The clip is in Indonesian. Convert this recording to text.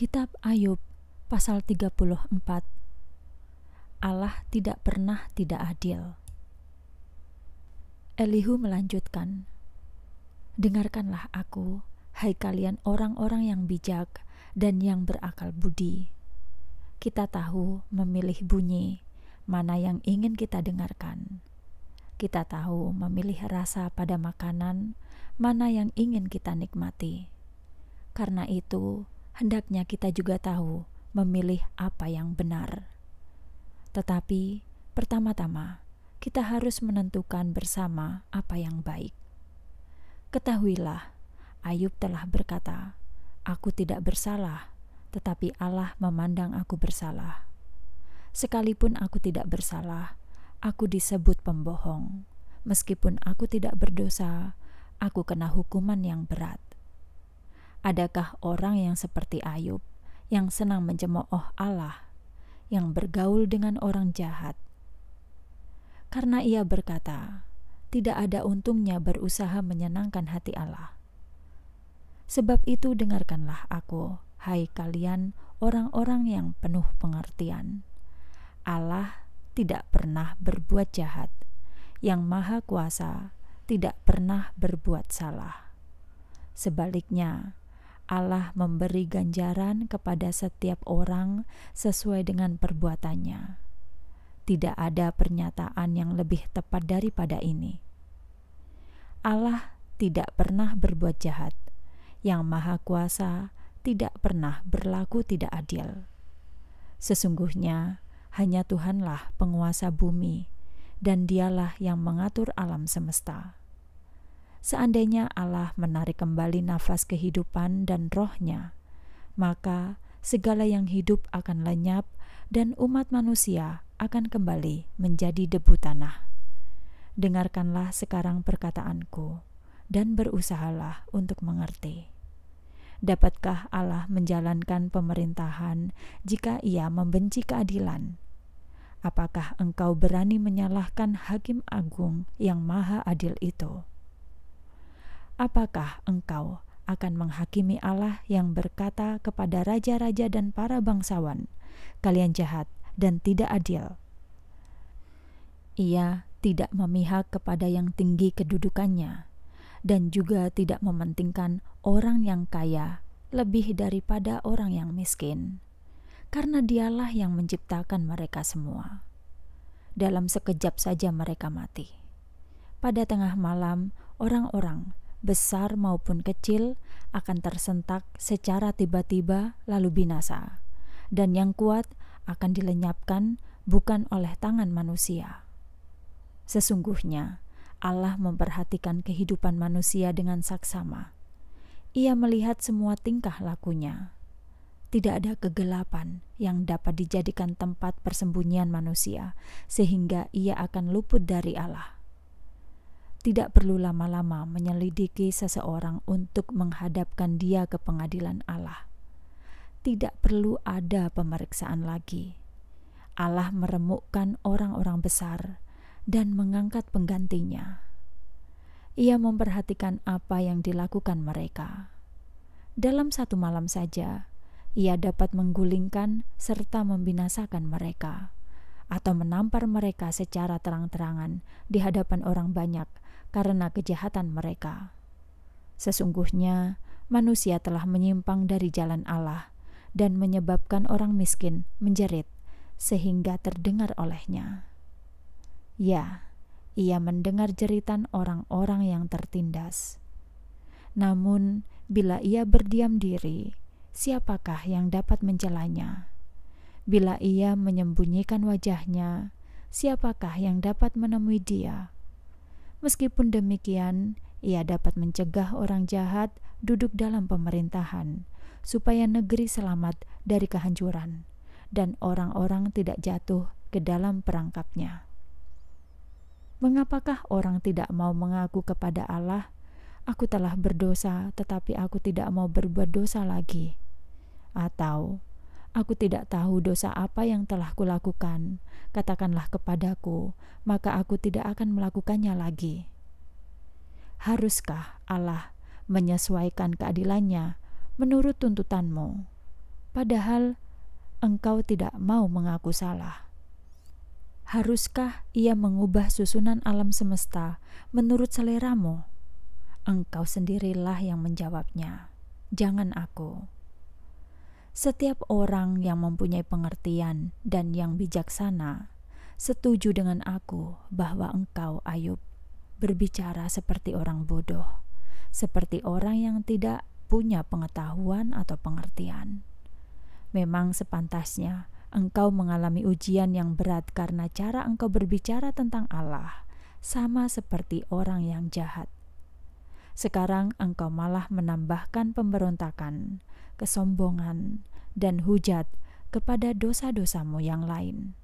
Kitab Ayub pasal 34 Allah tidak pernah tidak adil. Elihu melanjutkan, Dengarkanlah aku, hai kalian orang-orang yang bijak dan yang berakal budi. Kita tahu memilih bunyi, mana yang ingin kita dengarkan. Kita tahu memilih rasa pada makanan, mana yang ingin kita nikmati. Karena itu, hendaknya kita juga tahu memilih apa yang benar. Tetapi pertama-tama kita harus menentukan bersama apa yang baik. Ketahuilah, Ayub telah berkata, "Aku tidak bersalah, tetapi Allah memandang aku bersalah. Sekalipun aku tidak bersalah, aku disebut pembohong. Meskipun aku tidak berdosa, aku kena hukuman yang berat." Adakah orang yang seperti Ayub, yang senang mencemooh Allah, yang bergaul dengan orang jahat? Karena ia berkata, "Tidak ada untungnya berusaha menyenangkan hati Allah." Sebab itu, dengarkanlah aku, hai kalian orang-orang yang penuh pengertian. Allah tidak pernah berbuat jahat, yang Maha Kuasa tidak pernah berbuat salah. Sebaliknya, Allah memberi ganjaran kepada setiap orang sesuai dengan perbuatannya. Tidak ada pernyataan yang lebih tepat daripada ini. Allah tidak pernah berbuat jahat. Yang Maha Kuasa tidak pernah berlaku tidak adil. Sesungguhnya hanya Tuhanlah penguasa bumi, dan Dialah yang mengatur alam semesta seandainya Allah menarik kembali nafas kehidupan dan rohnya, maka segala yang hidup akan lenyap dan umat manusia akan kembali menjadi debu tanah. Dengarkanlah sekarang perkataanku dan berusahalah untuk mengerti. Dapatkah Allah menjalankan pemerintahan jika ia membenci keadilan? Apakah engkau berani menyalahkan hakim agung yang maha adil itu? Apakah engkau akan menghakimi Allah yang berkata kepada raja-raja dan para bangsawan, "Kalian jahat dan tidak adil"? Ia tidak memihak kepada yang tinggi kedudukannya dan juga tidak mementingkan orang yang kaya lebih daripada orang yang miskin, karena Dialah yang menciptakan mereka semua. Dalam sekejap saja mereka mati. Pada tengah malam, orang-orang besar maupun kecil, akan tersentak secara tiba-tiba lalu binasa, dan yang kuat akan dilenyapkan bukan oleh tangan manusia. Sesungguhnya, Allah memperhatikan kehidupan manusia dengan saksama. Ia melihat semua tingkah lakunya. Tidak ada kegelapan yang dapat dijadikan tempat persembunyian manusia, sehingga ia akan luput dari Allah tidak perlu lama-lama menyelidiki seseorang untuk menghadapkan dia ke pengadilan Allah. Tidak perlu ada pemeriksaan lagi. Allah meremukkan orang-orang besar dan mengangkat penggantinya. Ia memperhatikan apa yang dilakukan mereka. Dalam satu malam saja, ia dapat menggulingkan serta membinasakan mereka, atau menampar mereka secara terang-terangan di hadapan orang banyak karena kejahatan mereka. Sesungguhnya manusia telah menyimpang dari jalan Allah dan menyebabkan orang miskin menjerit sehingga terdengar olehnya. Ya, ia mendengar jeritan orang-orang yang tertindas. Namun, bila ia berdiam diri, siapakah yang dapat mencelanya? Bila ia menyembunyikan wajahnya, siapakah yang dapat menemui dia? Meskipun demikian, ia dapat mencegah orang jahat duduk dalam pemerintahan, supaya negeri selamat dari kehancuran dan orang-orang tidak jatuh ke dalam perangkapnya. Mengapakah orang tidak mau mengaku kepada Allah, "Aku telah berdosa, tetapi aku tidak mau berbuat dosa lagi"? Atau Aku tidak tahu dosa apa yang telah kulakukan. Katakanlah kepadaku, maka aku tidak akan melakukannya lagi. Haruskah Allah menyesuaikan keadilannya menurut tuntutanmu, padahal engkau tidak mau mengaku salah? Haruskah ia mengubah susunan alam semesta menurut seleramu? Engkau sendirilah yang menjawabnya, jangan aku. Setiap orang yang mempunyai pengertian dan yang bijaksana setuju dengan aku bahwa engkau, Ayub, berbicara seperti orang bodoh, seperti orang yang tidak punya pengetahuan atau pengertian. Memang sepantasnya engkau mengalami ujian yang berat karena cara engkau berbicara tentang Allah, sama seperti orang yang jahat sekarang engkau malah menambahkan pemberontakan, kesombongan, dan hujat kepada dosa-dosamu yang lain.